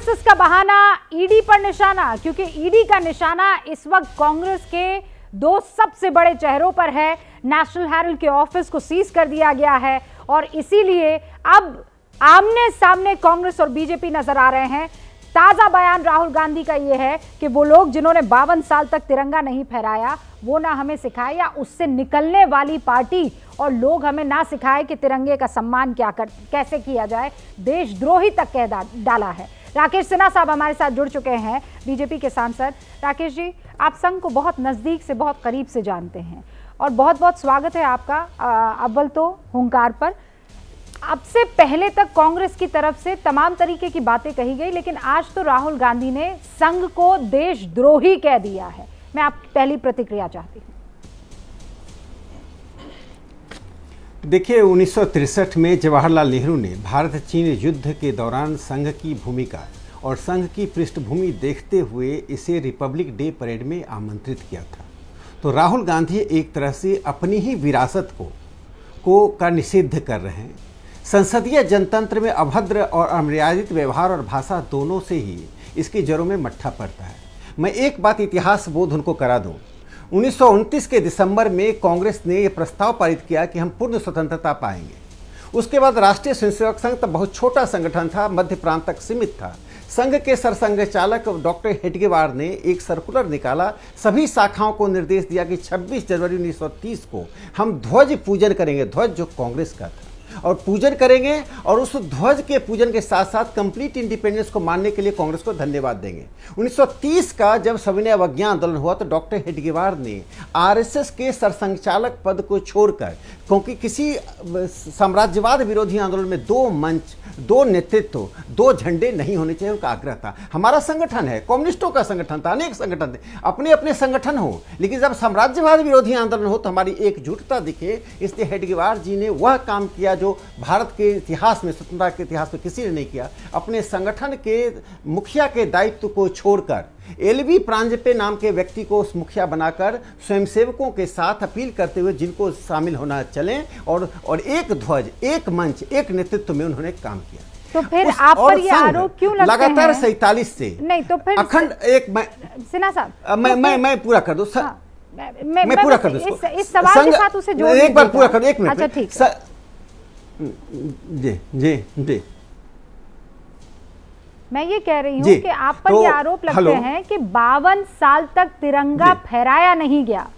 RSS का बहाना ED पर निशाना क्योंकि ईडी का निशाना इस वक्त कांग्रेस के दो सबसे बड़े चेहरों पर है नेशनल हेरल्ड के ऑफिस को सीज कर दिया गया है और इसीलिए अब आमने सामने कांग्रेस और बीजेपी नजर आ रहे हैं ताज़ा बयान राहुल गांधी का यह है कि वो लोग जिन्होंने बावन साल तक तिरंगा नहीं फहराया वो ना हमें सिखाए या उससे निकलने वाली पार्टी और लोग हमें ना सिखाए कि तिरंगे का सम्मान क्या कर कैसे किया जाए देशद्रोही तक कह डाला है राकेश सिन्हा साहब हमारे साथ जुड़ चुके हैं बीजेपी के सांसद राकेश जी आप संघ को बहुत नज़दीक से बहुत करीब से जानते हैं और बहुत बहुत स्वागत है आपका अव्वल तो हंकार पर अब से पहले तक कांग्रेस की तरफ से तमाम तरीके की बातें कही गई लेकिन आज तो राहुल गांधी ने संघ को देशद्रोही कह दिया है मैं आपकी पहली प्रतिक्रिया चाहती हूँ देखिए उन्नीस में जवाहरलाल नेहरू ने भारत चीन युद्ध के दौरान संघ की भूमिका और संघ की पृष्ठभूमि देखते हुए इसे रिपब्लिक डे परेड में आमंत्रित किया था तो राहुल गांधी एक तरह से अपनी ही विरासत को को का निषिद्ध कर रहे हैं संसदीय जनतंत्र में अभद्र और अमर्यादित व्यवहार और भाषा दोनों से ही इसकी जड़ों में मट्ठा पड़ता है मैं एक बात इतिहास बोध उनको करा दूँ उन्नीस के दिसंबर में कांग्रेस ने यह प्रस्ताव पारित किया कि हम पूर्ण स्वतंत्रता पाएंगे उसके बाद राष्ट्रीय स्वयंसेवक संघ तो बहुत छोटा संगठन था मध्य प्रांत तक सीमित था संघ के सरसंघ चालक डॉक्टर हेडगेवार ने एक सर्कुलर निकाला सभी शाखाओं को निर्देश दिया कि 26 जनवरी 1930 को हम ध्वज पूजन करेंगे ध्वज जो कांग्रेस का था और पूजन करेंगे और उस ध्वज के पूजन के साथ साथ कंप्लीट इंडिपेंडेंस को मानने के लिए कांग्रेस को धन्यवाद देंगे 1930 का जब सविनय अवज्ञा आंदोलन हुआ तो डॉक्टर हेडगेवार ने आरएसएस के सरसंचालक पद को छोड़कर क्योंकि किसी साम्राज्यवाद विरोधी आंदोलन में दो मंच दो नेतृत्व दो झंडे नहीं होने चाहिए उनका आग्रह था हमारा संगठन है कम्युनिस्टों का संगठन था अनेक संगठन थे अपने अपने संगठन हो लेकिन जब साम्राज्यवाद विरोधी आंदोलन हो तो हमारी एकजुटता दिखे इसलिए हेडगेवार जी ने वह काम किया जो भारत के इतिहास में स्वतंत्रता के इतिहास में किसी ने नहीं किया अपने संगठन के मुखिया के दायित्व को छोड़कर एल वी प्रांजपे नाम के व्यक्ति को मुखिया बनाकर स्वयंसेवकों के साथ अपील करते हुए जिनको शामिल होना चलें और और एक ध्वज एक मंच एक नेतृत्व में उन्होंने काम किया तो फिर आप पर ये आरोप क्यों लगते लगातार सैतालीस से नहीं तो फिर अखंड एक मैं सिन्हा साहब तो हाँ, मैं मैं मैं पूरा कर दो मैं, मैं, मैं पूरा कर दूसरा इस, इस सवाल के साथ उसे जोड़ एक बार पूरा कर एक मिनट अच्छा ठीक जी जी जी मैं ये कह रही हूँ कि आप पर तो, ये आरोप लगते हैं कि बावन साल तक तिरंगा फहराया नहीं गया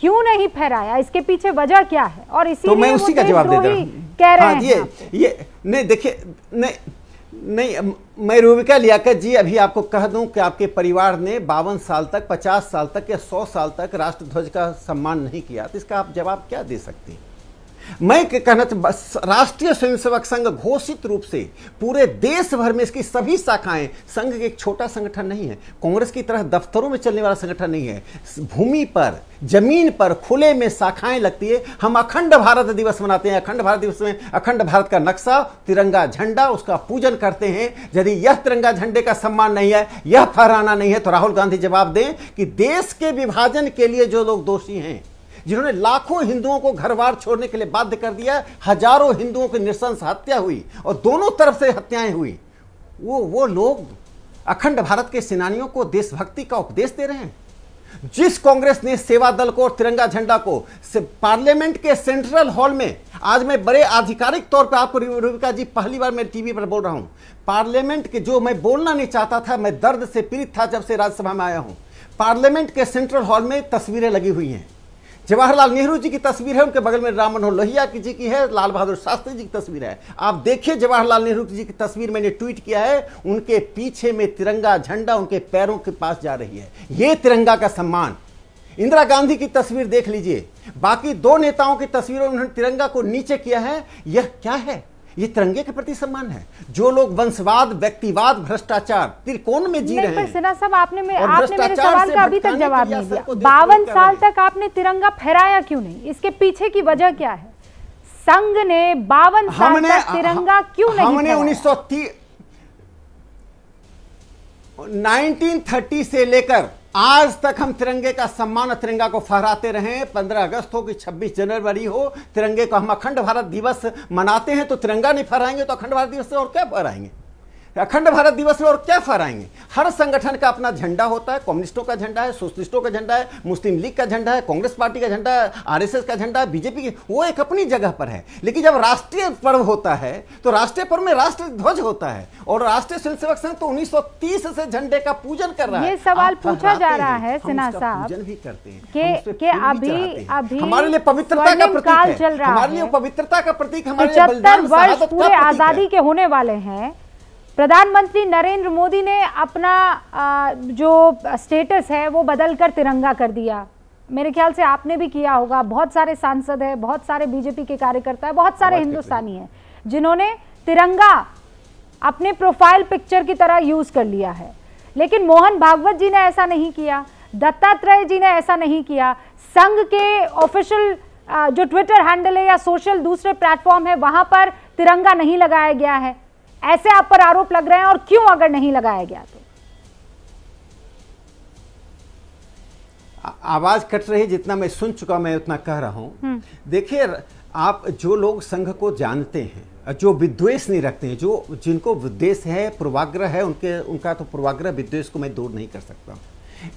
क्यों नहीं फहराया इसके पीछे वजह क्या है और इसी तो मैं उसी का जवाब देता हूँ कह रहे हाँ, हैं ये ये नहीं देखिए नहीं नहीं मैं रूबिका लियाकत जी अभी आपको कह दूं कि आपके परिवार ने बावन साल तक पचास साल तक या सौ साल तक राष्ट्रध्वज का सम्मान नहीं किया तो इसका आप जवाब क्या दे सकते हैं मैं कहना राष्ट्रीय स्वयंसेवक संघ घोषित रूप से पूरे देश भर में इसकी सभी शाखाएं संघ एक छोटा संगठन नहीं है कांग्रेस की तरह दफ्तरों में चलने वाला संगठन नहीं है भूमि पर जमीन पर खुले में शाखाएं लगती है हम अखंड भारत दिवस मनाते हैं अखंड भारत दिवस में अखंड भारत का नक्शा तिरंगा झंडा उसका पूजन करते हैं यदि यह तिरंगा झंडे का सम्मान नहीं है यह फहराना नहीं है तो राहुल गांधी जवाब दें कि देश के विभाजन के लिए जो लोग दोषी हैं जिन्होंने लाखों हिंदुओं को घरवार छोड़ने के लिए बाध्य कर दिया हजारों हिंदुओं की निशंस हत्या हुई और दोनों तरफ से हत्याएं हुई वो वो लोग अखंड भारत के सेनानियों को देशभक्ति का उपदेश दे रहे हैं जिस कांग्रेस ने सेवा दल को और तिरंगा झंडा को से पार्लियामेंट के सेंट्रल हॉल में आज मैं बड़े आधिकारिक तौर पर आपको रूपिका जी पहली बार मैं टीवी पर बोल रहा हूं पार्लियामेंट के जो मैं बोलना नहीं चाहता था मैं दर्द से पीड़ित था जब से राज्यसभा में आया हूं पार्लियामेंट के सेंट्रल हॉल में तस्वीरें लगी हुई हैं जवाहरलाल नेहरू जी की तस्वीर है उनके बगल में राम मनोहर लोहिया की जी की है लाल बहादुर शास्त्री जी की तस्वीर है आप देखिए जवाहरलाल नेहरू जी की तस्वीर मैंने ट्वीट किया है उनके पीछे में तिरंगा झंडा उनके पैरों के पास जा रही है ये तिरंगा का सम्मान इंदिरा गांधी की तस्वीर देख लीजिए बाकी दो नेताओं की तस्वीरों उन्होंने तिरंगा को नीचे किया है यह क्या है ये तिरंगे के प्रति सम्मान है जो लोग वंशवाद व्यक्तिवाद भ्रष्टाचार त्रिकोण में जी रहे हैं सिन्हा साहब आपने में, आपने मेरे सवाल का अभी तक जवाब नहीं दिया बावन साल तक आपने तिरंगा फहराया क्यों नहीं इसके पीछे की वजह क्या है संघ ने बावन साल तक तिरंगा क्यों नहीं हमने उन्नीस सौ 1930 से लेकर आज तक हम तिरंगे का सम्मान तिरंगा को फहराते रहे पंद्रह अगस्त हो कि छब्बीस जनवरी हो तिरंगे को हम अखंड भारत दिवस मनाते हैं तो तिरंगा नहीं फहराएंगे तो अखंड भारत दिवस और क्या फहराएंगे अखंड भारत दिवस में और क्या फहराएंगे हर संगठन का अपना झंडा होता है कम्युनिस्टों का झंडा है सोशलिस्टों का झंडा है मुस्लिम लीग का झंडा है कांग्रेस पार्टी का झंडा है आरएसएस का झंडा है बीजेपी की वो एक अपनी जगह पर है लेकिन जब राष्ट्रीय पर्व होता है तो राष्ट्रीय पर्व में राष्ट्र ध्वज होता है और राष्ट्रीय स्वयं सेवक संघ तो उन्नीस से झंडे का पूजन कर रहा है सवाल पूछा जा रहा है सिन्हा साहब पूजन भी करते हैं हमारे लिए पवित्रता का प्रतीक हमारे लिए पवित्रता का प्रतीक हमारे आजादी के होने वाले हैं प्रधानमंत्री नरेंद्र मोदी ने अपना जो स्टेटस है वो बदल कर तिरंगा कर दिया मेरे ख्याल से आपने भी किया होगा बहुत सारे सांसद हैं बहुत सारे बीजेपी के कार्यकर्ता हैं बहुत सारे हिंदुस्तानी हैं जिन्होंने तिरंगा अपने प्रोफाइल पिक्चर की तरह यूज़ कर लिया है लेकिन मोहन भागवत जी ने ऐसा नहीं किया दत्तात्रेय जी ने ऐसा नहीं किया संघ के ऑफिशियल जो ट्विटर हैंडल है या सोशल दूसरे प्लेटफॉर्म है वहाँ पर तिरंगा नहीं लगाया गया है ऐसे आप पर आरोप लग रहे हैं और क्यों अगर नहीं लगाया गया तो आवाज कट रही जितना मैं सुन चुका मैं उतना कह रहा हूं हम्म। देखिए आप जो लोग संघ को जानते हैं जो विद्वेष नहीं रखते हैं जो जिनको विद्वेष है पूर्वाग्रह है उनके उनका तो पूर्वाग्रह विद्वेष को मैं दूर नहीं कर सकता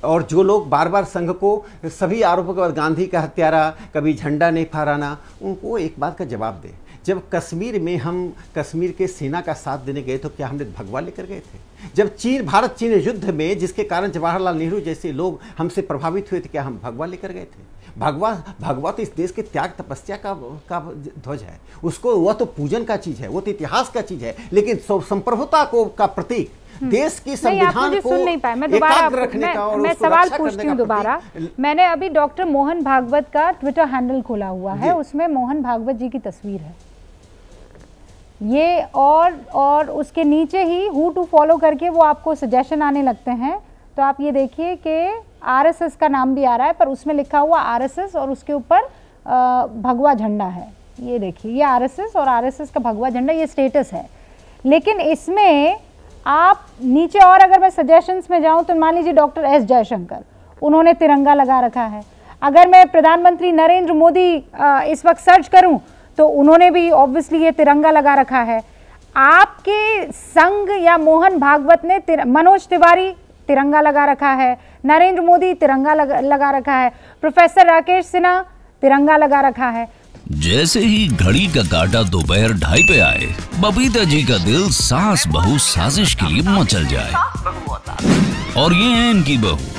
और जो लोग बार बार संघ को सभी आरोपों के बाद गांधी का हत्यारा कभी झंडा नहीं फहराना उनको एक बात का जवाब दें जब कश्मीर में हम कश्मीर के सेना का साथ देने गए तो क्या हमने भगवा लेकर गए थे जब चीन भारत चीन युद्ध में जिसके कारण जवाहरलाल नेहरू जैसे लोग हमसे प्रभावित हुए थे तो क्या हम भगवा लेकर गए थे भगवा भगवा तो इस देश के त्याग तपस्या का का ध्वज है उसको वह तो पूजन का चीज़ है वो तो इतिहास का चीज़ है लेकिन संप्रभुता को का प्रतीक हम्म। देश की संविधान को सुन नहीं पाए मैं दोबारा मैं, मैं सवाल पूछती हूँ दोबारा मैंने अभी डॉक्टर मोहन भागवत का ट्विटर हैंडल खोला हुआ है उसमें मोहन भागवत जी की तस्वीर है ये और और उसके नीचे ही हु टू फॉलो करके वो आपको सजेशन आने लगते हैं तो आप ये देखिए कि आरएसएस का नाम भी आ रहा है पर उसमें लिखा हुआ आरएसएस और उसके ऊपर भगवा झंडा है ये देखिए ये आरएसएस और आरएसएस का भगवा झंडा ये स्टेटस है लेकिन इसमें आप नीचे और अगर मैं सजेशंस में जाऊं तो मान लीजिए डॉक्टर एस जयशंकर उन्होंने तिरंगा लगा रखा है अगर मैं प्रधानमंत्री नरेंद्र मोदी इस वक्त सर्च करूं तो उन्होंने भी ऑब्वियसली ये तिरंगा लगा रखा है आपके संग या मोहन भागवत ने तिर, मनोज तिवारी तिरंगा लगा रखा है नरेंद्र मोदी तिरंगा लग, लगा रखा है प्रोफेसर राकेश सिन्हा तिरंगा लगा रखा है जैसे ही घड़ी का काटा दोपहर ढाई पे आए बबीता जी का दिल सास बहु साजिश के लिए मचल जाए और ये है इनकी बहू